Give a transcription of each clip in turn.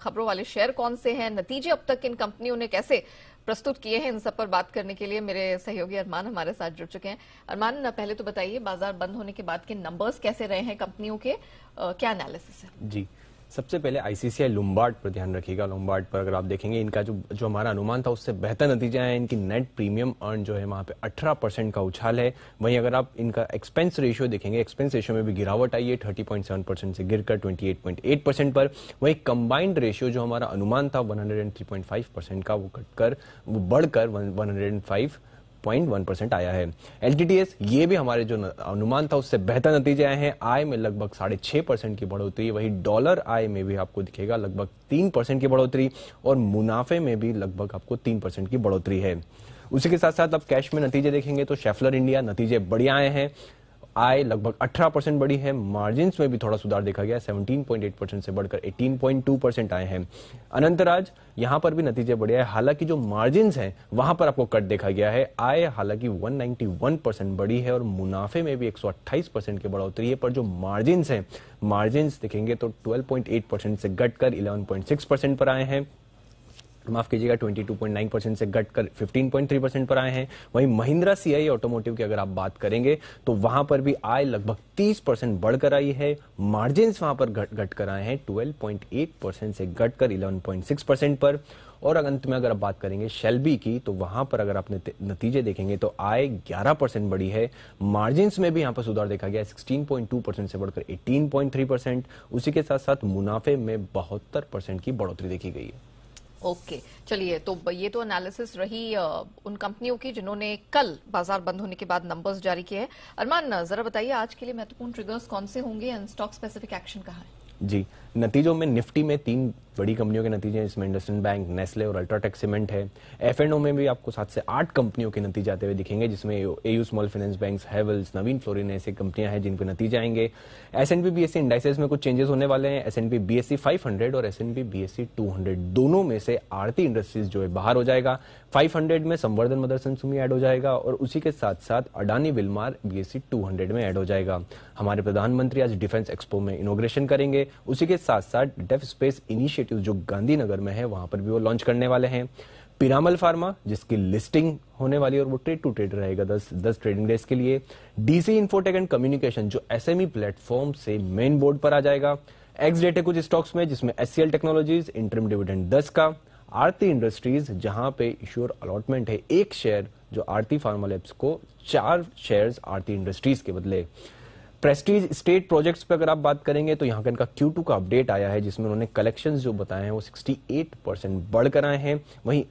खबरों वाले शेयर कौन से हैं नतीजे अब तक इन कंपनियों ने कैसे प्रस्तुत किए हैं इन सब पर बात करने के लिए मेरे सहयोगी अरमान हमारे साथ जुड़ चुके हैं अरमान पहले तो बताइए बाजार बंद होने के बाद के नंबर्स कैसे रहे हैं कंपनियों के आ, क्या एनालिसिस है जी सबसे पहले आईसीसीआई लुम्बार्ड पर ध्यान रखिएगा लुम्बार्ड पर अगर आप देखेंगे इनका जो जो हमारा अनुमान था उससे बेहतर नतीजा है इनकी नेट प्रीमियम अर्न जो है वहां पे 18 परसेंट का उछाल है वहीं अगर आप इनका एक्सपेंस रेशियो देखेंगे एक्सपेंस रेशियो में भी गिरावट आई है थर्टी परसेंट से गिरकर 28.8 परसेंट पर वही कंबाइंड रेशियो जो हमारा अनुमान था वन परसेंट का वो कटकर वो बढ़कर वन 0.1 आया है एल ये भी हमारे जो अनुमान था उससे बेहतर नतीजे आए हैं आय में लगभग साढ़े छह परसेंट की बढ़ोतरी वही डॉलर आय में भी आपको दिखेगा लगभग तीन परसेंट की बढ़ोतरी और मुनाफे में भी लगभग आपको तीन परसेंट की बढ़ोतरी है उसी के साथ साथ आप कैश में नतीजे देखेंगे तो शेफलर इंडिया नतीजे बढ़िया आए हैं आय लगभग 18 परसेंट बढ़ी है मार्जिन में भी थोड़ा सुधार देखा गया 17.8 परसेंट से बढ़कर 18.2 परसेंट आए हैं अनंतराज यहां पर भी नतीजे बढ़े हैं हालांकि जो मार्जिन हैं वहां पर आपको कट देखा गया है आय हालांकि 191 परसेंट बढ़ी है और मुनाफे में भी 128 परसेंट की बढ़ोतरी है पर जो मार्जिन है मार्जिन देखेंगे तो 12.8 परसेंट से घटकर 11.6 परसेंट पर आए हैं माफ कीजिएगा 22.9 परसेंट से घट कर 15.3 परसेंट पर आए हैं वहीं महिंद्रा सीआई ऑटोमोटिव की अगर आप बात करेंगे तो वहां पर भी आय लगभग 30 परसेंट बढ़कर आई है मार्जिन वहां पर घट घट कर आए हैं ट्वेल्व से घट कर पर और अंत में अगर आप बात करेंगे शेल्बी की तो वहां पर अगर आप नतीजे देखेंगे तो आय 11 परसेंट बढ़ी है मार्जिन में भी यहां पर सुधार देखा गया 16.2 परसेंट से बढ़कर 18.3 परसेंट उसी के साथ साथ मुनाफे में बहत्तर परसेंट की बढ़ोतरी देखी गई है ओके चलिए तो ये तो एनालिसिस रही उन कंपनियों की जिन्होंने कल बाजार बंद होने के बाद नंबर्स जारी किए हैं अरमान जरा बताइए आज के लिए महत्वपूर्ण ट्रिगर्स कौन से होंगे एंड स्टॉक स्पेसिफिक एक्शन कहाँ है जी नतीजों में निफ्टी में तीन बड़ी कंपनियों के नतीजे इसमें इंडस्ट्रियल बैंक नेस्ले और अल्ट्राटेक सीमेंट है एफ एंड ओ में भी आपको सात से आठ कंपनियों के नतीजे आते हुए दिखेंगे जिसमें AU small finance bank Havells Navin fluorine ऐसी कंपनियां हैं जिनके नतीजे आएंगे S and B S C indices में कुछ चेंजेस होने वाले हैं S and B S C five hundred और S BSC B S C two hundred दोनों में से आरती इंडस्ट्रीज जो है बाहर हो जाएगा फाइव हंड्रेड में संवर्धन मदरसन सुमी एड हो जाएगा और उसी के साथ साथ Adani Wilmar B S C two hundred में एड हो जाएगा हमारे प्रधानमंत्री आज डिफेंस एक्सपो में इनोग्रेशन करेंगे उसी के साथ साथ डेफ स्पेस इनिशिएटिव जो गांधीनगर में है वहां पर भी वो लॉन्च करने वाले हैं पिरामल फार्मा जिसकी लिस्टिंग होने वाली और वो ट्रेड टू ट्रेड रहेगा दस दस ट्रेडिंग डेज के लिए डीसी इन्फोटेक एंड कम्युनिकेशन जो एसएमई प्लेटफॉर्म से मेन बोर्ड पर आ जाएगा एक्स डेटे कुछ स्टॉक्स में जिसमें एससीएल टेक्नोलॉजी इंटरम डिविडेंड दस का आरती इंडस्ट्रीज जहां पे इश्योर अलॉटमेंट है एक शेयर जो आरती फार्मा लैब्स को चार शेयर आरती इंडस्ट्रीज के बदले प्रेस्टीज स्टेट प्रोजेक्ट्स पर अगर आप बात करेंगे तो यहाँ का इनका क्यू टू का अपडेट आया है जिसमें उन्होंने कलेक्शन जो बताए हैं वो 68 परसेंट बढ़कर आए हैं वहीं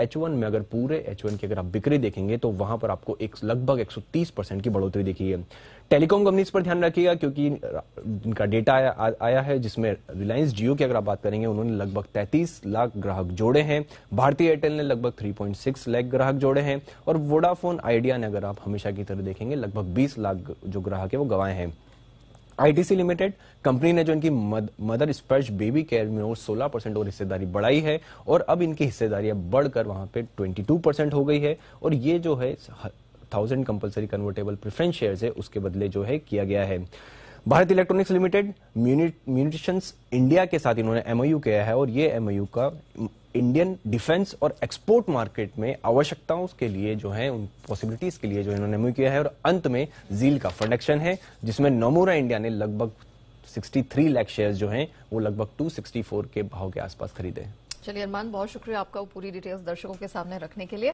एच वन में अगर पूरे एच वन की अगर आप बिक्री देखेंगे तो वहां पर आपको एक लगभग 130 परसेंट की बढ़ोतरी देखी है टेलीकॉम कंपनीज पर ध्यान रखिएगा क्योंकि इनका डेटा आया, आ, आया है जिसमें रिलायंस जियो की अगर आप बात करेंगे उन्होंने लगभग 33 लाख ग्राहक जोड़े हैं भारतीय एयरटेल ने लगभग 3.6 लाख ग्राहक जोड़े हैं और वोडाफोन आइडिया ने अगर आप हमेशा की तरह देखेंगे लगभग 20 लाख जो ग्राहक है वो गवाए हैं आईटीसी लिमिटेड कंपनी ने जो इनकी मद, मदर स्पर्श बेबी केयर में और 16 परसेंट और हिस्सेदारी बढ़ाई है और अब इनकी हिस्सेदारी बढ़कर वहां पे 22 परसेंट हो गई है और ये जो है thousand compulsory convertible preference shares है उसके बदले जो है किया गया है Bharat electronics limited munitions India के साथ इन्होंने एमओयू किया है और ये एमओयू का इंडियन डिफेंस और एक्सपोर्ट मार्केट में आवश्यकताओं के लिए जो है उन पॉसिबिलिटीज के लिए जो इन्होंने एमओयू किया है और अंत में जील का फंड एक्शन है जिसमें नमोरा इंडिया ने लगभग 63 लाख शेयर्स जो हैं वो लगभग 264 के भाव के आसपास खरीदे चलिए अरमान बहुत शुक्रिया आपका पूरी डिटेल्स दर्शकों के सामने रखने के लिए